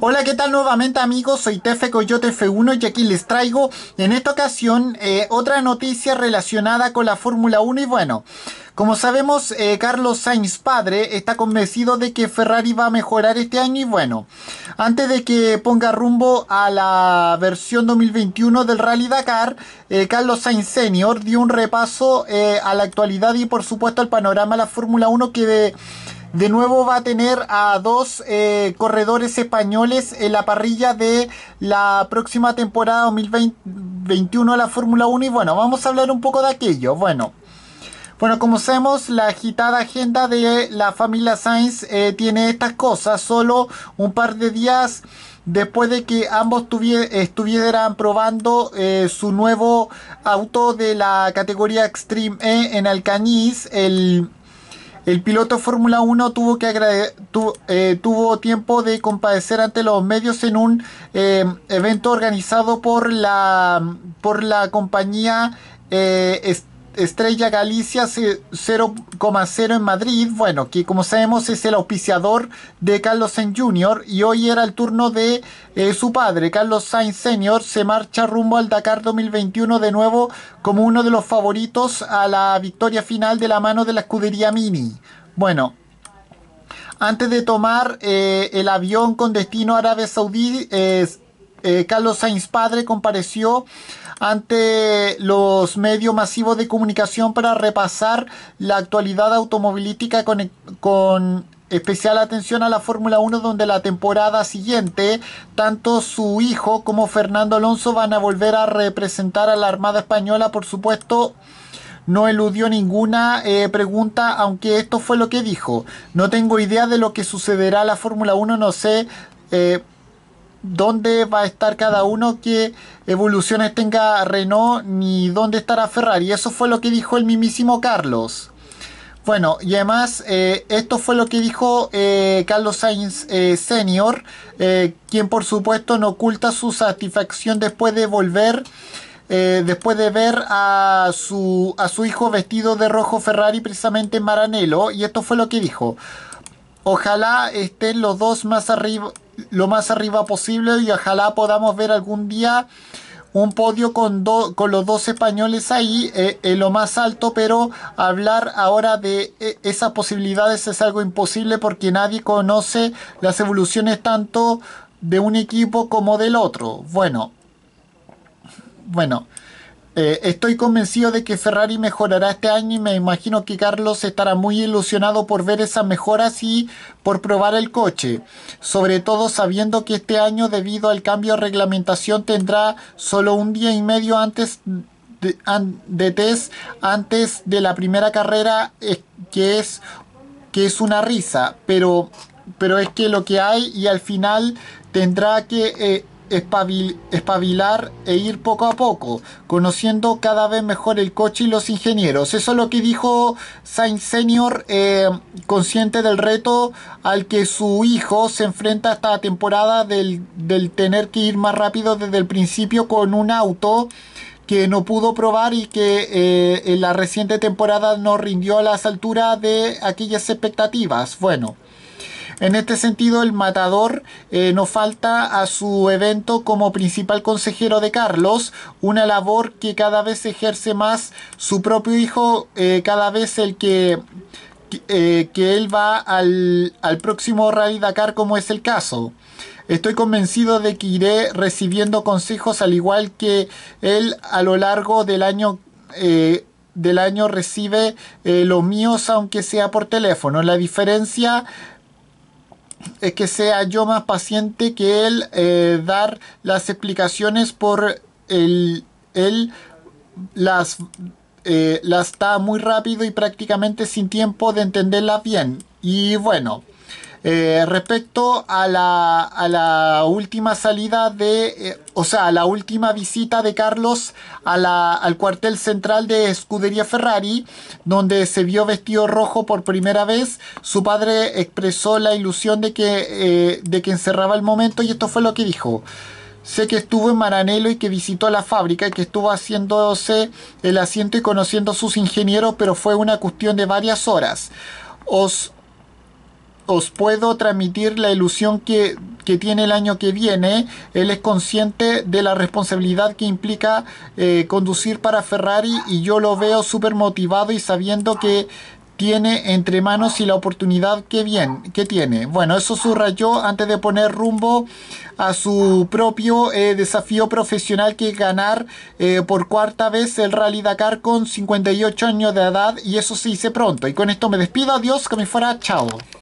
Hola, ¿qué tal nuevamente amigos? Soy Tefe Coyote F1 y aquí les traigo en esta ocasión eh, otra noticia relacionada con la Fórmula 1 y bueno, como sabemos eh, Carlos Sainz padre está convencido de que Ferrari va a mejorar este año y bueno, antes de que ponga rumbo a la versión 2021 del Rally Dakar, eh, Carlos Sainz Senior dio un repaso a la actualidad y por supuesto al panorama de la Fórmula 1 que... De, de nuevo va a tener a dos eh, corredores españoles en la parrilla de la próxima temporada 2021 a la Fórmula 1 y bueno, vamos a hablar un poco de aquello. Bueno, bueno, como sabemos, la agitada agenda de la familia Sainz eh, tiene estas cosas. Solo un par de días después de que ambos estuvieran probando eh, su nuevo auto de la categoría Extreme E en Alcañiz, el el piloto Fórmula 1 tuvo, que eh, tuvo tiempo de compadecer ante los medios en un em, evento organizado por la, por la compañía eh, Estrella Galicia 0,0 en Madrid. Bueno, que como sabemos es el auspiciador de Carlos Sainz Jr. y hoy era el turno de eh, su padre, Carlos Sainz Sr. Se marcha rumbo al Dakar 2021 de nuevo como uno de los favoritos a la victoria final de la mano de la escudería Mini. Bueno, antes de tomar eh, el avión con destino a Arabia Saudí, es eh, Carlos Sainz Padre compareció ante los medios masivos de comunicación para repasar la actualidad automovilística con, e-, especial atención a la Fórmula 1 donde la temporada siguiente tanto su hijo como Fernando Alonso van a volver a representar a la Armada Española por supuesto no eludió ninguna eh, pregunta, aunque esto fue lo que dijo. No tengo idea de lo que sucederá a la Fórmula 1, no sé. Eh, dónde va a estar cada uno, qué evoluciones tenga Renault, ni dónde estará Ferrari. Eso fue lo que dijo el mismísimo Carlos. Bueno, y además eh, esto fue lo que dijo eh, Carlos Sainz eh, Senior, quien por supuesto no oculta su satisfacción después de volver, después de ver a su, a su hijo vestido de rojo Ferrari precisamente en Maranello, y esto fue lo que dijo. Ojalá estén los dos más arriba, lo más arriba posible y ojalá podamos ver algún día un podio con, con los dos españoles ahí eh, en lo más alto, pero hablar ahora de eh, esas posibilidades es algo imposible porque nadie conoce las evoluciones tanto de un equipo como del otro. Bueno, bueno. Eh, estoy convencido de que Ferrari mejorará este año y me imagino que Carlos estará muy ilusionado por ver esas mejoras y por probar el coche, sobre todo sabiendo que este año debido al cambio de reglamentación tendrá solo un día y medio antes de, test antes de la primera carrera que es que es una risa, pero pero es que lo que hay y al final tendrá que eh, espabilar e ir poco a poco, conociendo cada vez mejor el coche y los ingenieros. Eso es lo que dijo Sainz Senior, eh, consciente del reto al que su hijo se enfrenta esta temporada del, tener que ir más rápido desde el principio con un auto que no pudo probar y que eh, en la reciente temporada no rindió a las alturas de aquellas expectativas. Bueno. En este sentido, el matador eh, no falta a su evento como principal consejero de Carlos, una labor que cada vez ejerce más su propio hijo, eh, cada vez el que que eh, él va al, próximo Rally Dakar como es el caso. Estoy convencido de que iré recibiendo consejos al igual que él a lo largo del año. Eh, del año recibe los míos aunque sea por teléfono. La diferencia es que sea yo más paciente que él eh, dar las explicaciones por él, él las, eh, las da muy rápido y prácticamente sin tiempo de entenderlas bien. Y bueno. Eh, respecto a la, última salida de, eh, o sea, a la última visita de Carlos al cuartel central de Escudería Ferrari, donde se vio vestido rojo por primera vez, su padre expresó la ilusión de que, eh, de que encerraba el momento y esto fue lo que dijo. Sé que estuvo en Maranelo y que visitó la fábrica y que estuvo haciéndose el asiento y conociendo a sus ingenieros, pero fue una cuestión de varias horas. Os os puedo transmitir la ilusión que, tiene el año que viene. Él es consciente de la responsabilidad que implica eh, conducir para Ferrari y yo lo veo súper motivado y sabiendo que tiene entre manos y la oportunidad que, bien, que tiene. Bueno, eso subrayó antes de poner rumbo a su propio eh, desafío profesional que ganar eh, por cuarta vez el Rally Dakar con 58 años de edad y eso se hice pronto. Y con esto me despido, adiós, que me fuera, chao.